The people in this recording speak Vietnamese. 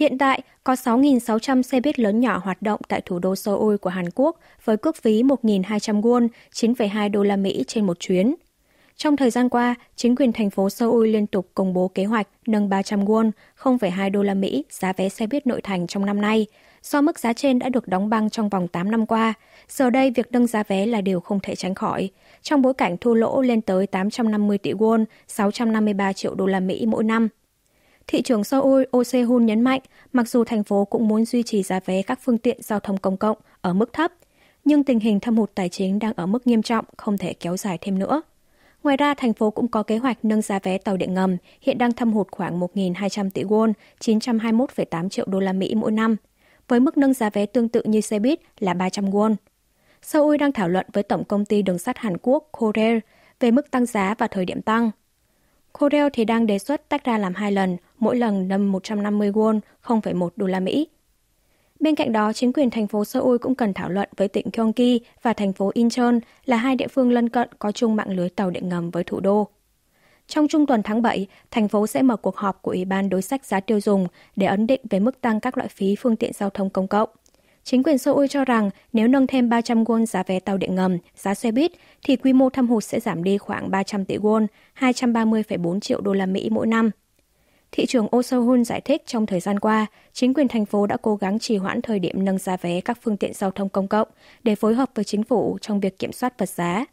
Hiện tại, có 6.600 xe buýt lớn nhỏ hoạt động tại thủ đô Seoul của Hàn Quốc với cước phí 1.200 won, 9,2 đô la Mỹ trên một chuyến. Trong thời gian qua, chính quyền thành phố Seoul liên tục công bố kế hoạch nâng 300 won, 0,2 đô la Mỹ giá vé xe buýt nội thành trong năm nay. Do mức giá trên đã được đóng băng trong vòng 8 năm qua, giờ đây việc nâng giá vé là điều không thể tránh khỏi. Trong bối cảnh thua lỗ lên tới 850 tỷ won, 653 triệu đô la Mỹ mỗi năm – Thị trưởng Seoul Oh se hun nhấn mạnh, mặc dù thành phố cũng muốn duy trì giá vé các phương tiện giao thông công cộng ở mức thấp, nhưng tình hình thâm hụt tài chính đang ở mức nghiêm trọng, không thể kéo dài thêm nữa. Ngoài ra, thành phố cũng có kế hoạch nâng giá vé tàu điện ngầm, hiện đang thâm hụt khoảng 1.200 tỷ won, 921,8 triệu đô la Mỹ mỗi năm, với mức nâng giá vé tương tự như xe buýt là 300 won. Seoul đang thảo luận với Tổng công ty Đường sắt Hàn Quốc Korea về mức tăng giá và thời điểm tăng. Corel thì đang đề xuất tách ra làm hai lần, mỗi lần nâng 150 won, 0,1 đô la Mỹ. Bên cạnh đó, chính quyền thành phố Seoul cũng cần thảo luận với tỉnh Gyeonggi và thành phố Incheon là hai địa phương lân cận có chung mạng lưới tàu điện ngầm với thủ đô. Trong trung tuần tháng 7, thành phố sẽ mở cuộc họp của Ủy ban đối sách giá tiêu dùng để ấn định về mức tăng các loại phí phương tiện giao thông công cộng. Chính quyền Seoul cho rằng nếu nâng thêm 300 won giá vé tàu điện ngầm, giá xe buýt thì quy mô thâm hụt sẽ giảm đi khoảng 300 tỷ won, 230,4 triệu đô la Mỹ mỗi năm. Thị trường Oh giải thích trong thời gian qua, chính quyền thành phố đã cố gắng trì hoãn thời điểm nâng giá vé các phương tiện giao thông công cộng để phối hợp với chính phủ trong việc kiểm soát vật giá.